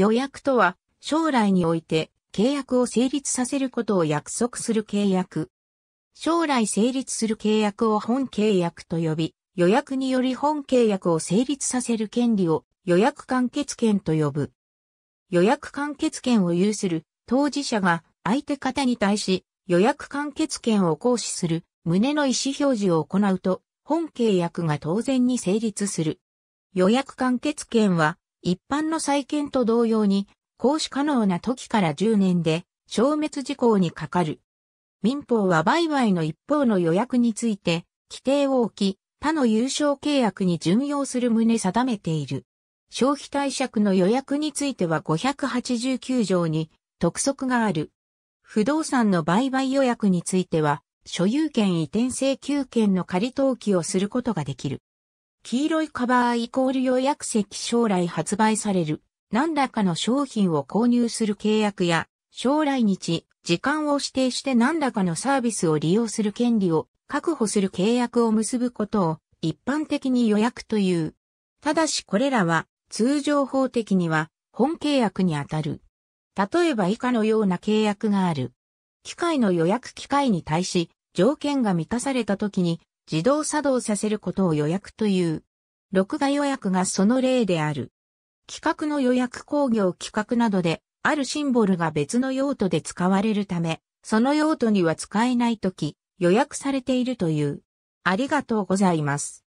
予約とは、将来において契約を成立させることを約束する契約。将来成立する契約を本契約と呼び、予約により本契約を成立させる権利を予約完結権と呼ぶ。予約完結権を有する当事者が相手方に対し予約完結権を行使する旨の意思表示を行うと本契約が当然に成立する。予約完結権は一般の再建と同様に、行使可能な時から10年で消滅事項にかかる。民法は売買の一方の予約について、規定を置き、他の有償契約に準用する旨定めている。消費対借の予約については589条に特則がある。不動産の売買予約については、所有権移転請求権の仮登記をすることができる。黄色いカバーイコール予約席将来発売される何らかの商品を購入する契約や将来日、時間を指定して何らかのサービスを利用する権利を確保する契約を結ぶことを一般的に予約という。ただしこれらは通常法的には本契約にあたる。例えば以下のような契約がある。機械の予約機械に対し条件が満たされた時に自動作動させることを予約という。録画予約がその例である。企画の予約工業企画などで、あるシンボルが別の用途で使われるため、その用途には使えないとき、予約されているという。ありがとうございます。